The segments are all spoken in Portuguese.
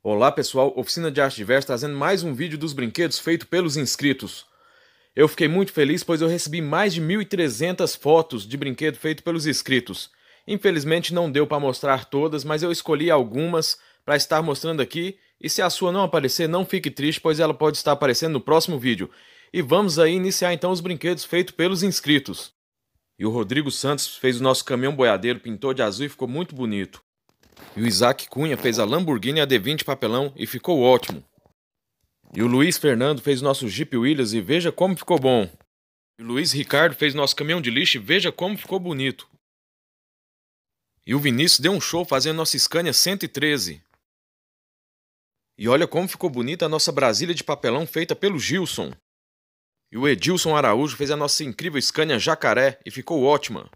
Olá pessoal, Oficina de Arte Diversa trazendo mais um vídeo dos brinquedos feito pelos inscritos. Eu fiquei muito feliz pois eu recebi mais de 1.300 fotos de brinquedo feito pelos inscritos. Infelizmente não deu para mostrar todas, mas eu escolhi algumas para estar mostrando aqui e se a sua não aparecer não fique triste pois ela pode estar aparecendo no próximo vídeo. E vamos aí iniciar então os brinquedos feitos pelos inscritos. E o Rodrigo Santos fez o nosso caminhão boiadeiro, pintou de azul e ficou muito bonito. E o Isaac Cunha fez a Lamborghini AD20 papelão e ficou ótimo. E o Luiz Fernando fez nosso Jeep Williams e veja como ficou bom. E o Luiz Ricardo fez nosso caminhão de lixo e veja como ficou bonito. E o Vinícius deu um show fazendo nossa Scania 113. E olha como ficou bonita a nossa Brasília de papelão feita pelo Gilson. E o Edilson Araújo fez a nossa incrível Scania Jacaré e ficou ótima.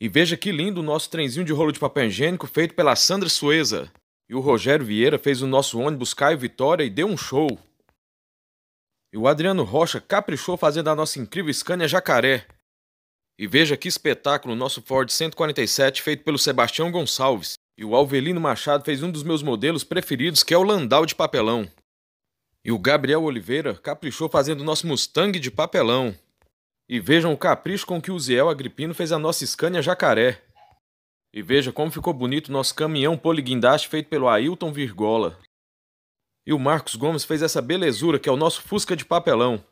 E veja que lindo o nosso trenzinho de rolo de papel higiênico feito pela Sandra Sueza. E o Rogério Vieira fez o nosso ônibus Caio Vitória e deu um show. E o Adriano Rocha caprichou fazendo a nossa incrível Scania Jacaré. E veja que espetáculo o nosso Ford 147 feito pelo Sebastião Gonçalves. E o Alvelino Machado fez um dos meus modelos preferidos, que é o Landau de papelão. E o Gabriel Oliveira caprichou fazendo o nosso Mustang de papelão. E vejam o capricho com que o Ziel Agripino fez a nossa Scania Jacaré. E veja como ficou bonito nosso caminhão poliguindaste feito pelo Ailton Virgola. E o Marcos Gomes fez essa belezura que é o nosso Fusca de papelão.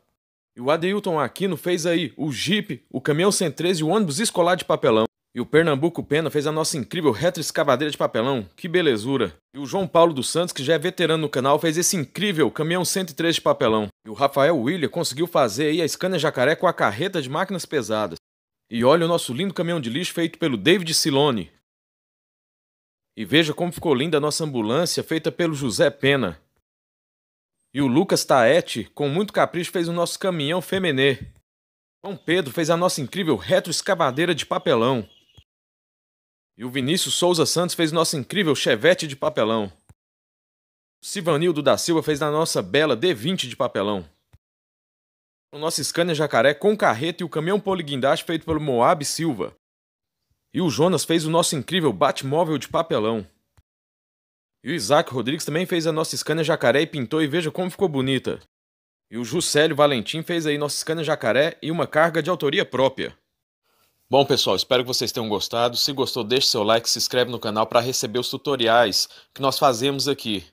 E o Adeilton Aquino fez aí o Jeep, o caminhão 113 e o ônibus escolar de papelão. E o Pernambuco Pena fez a nossa incrível retroescavadeira de papelão, que belezura. E o João Paulo dos Santos, que já é veterano no canal, fez esse incrível caminhão 103 de papelão. E o Rafael William conseguiu fazer aí a Scania Jacaré com a carreta de máquinas pesadas. E olha o nosso lindo caminhão de lixo feito pelo David Silone. E veja como ficou linda a nossa ambulância feita pelo José Pena. E o Lucas Taete, com muito capricho, fez o nosso caminhão femenê. João Pedro fez a nossa incrível retroescavadeira de papelão. E o Vinícius Souza Santos fez nossa incrível chevette de papelão. Sivanildo da Silva fez na nossa bela D20 de papelão. O nosso Scania Jacaré com carreta e o caminhão poliguindaste feito pelo Moab Silva. E o Jonas fez o nosso incrível Batmóvel de papelão. E o Isaac Rodrigues também fez a nossa Scania Jacaré e pintou e veja como ficou bonita. E o Juscelio Valentim fez aí nossa Scania Jacaré e uma carga de autoria própria. Bom, pessoal, espero que vocês tenham gostado. Se gostou, deixe seu like, se inscreve no canal para receber os tutoriais que nós fazemos aqui.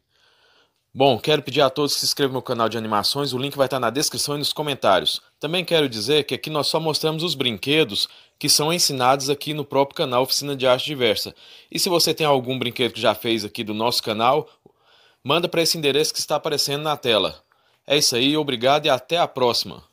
Bom, quero pedir a todos que se inscrevam no canal de animações, o link vai estar na descrição e nos comentários. Também quero dizer que aqui nós só mostramos os brinquedos que são ensinados aqui no próprio canal Oficina de Arte Diversa. E se você tem algum brinquedo que já fez aqui do nosso canal, manda para esse endereço que está aparecendo na tela. É isso aí, obrigado e até a próxima!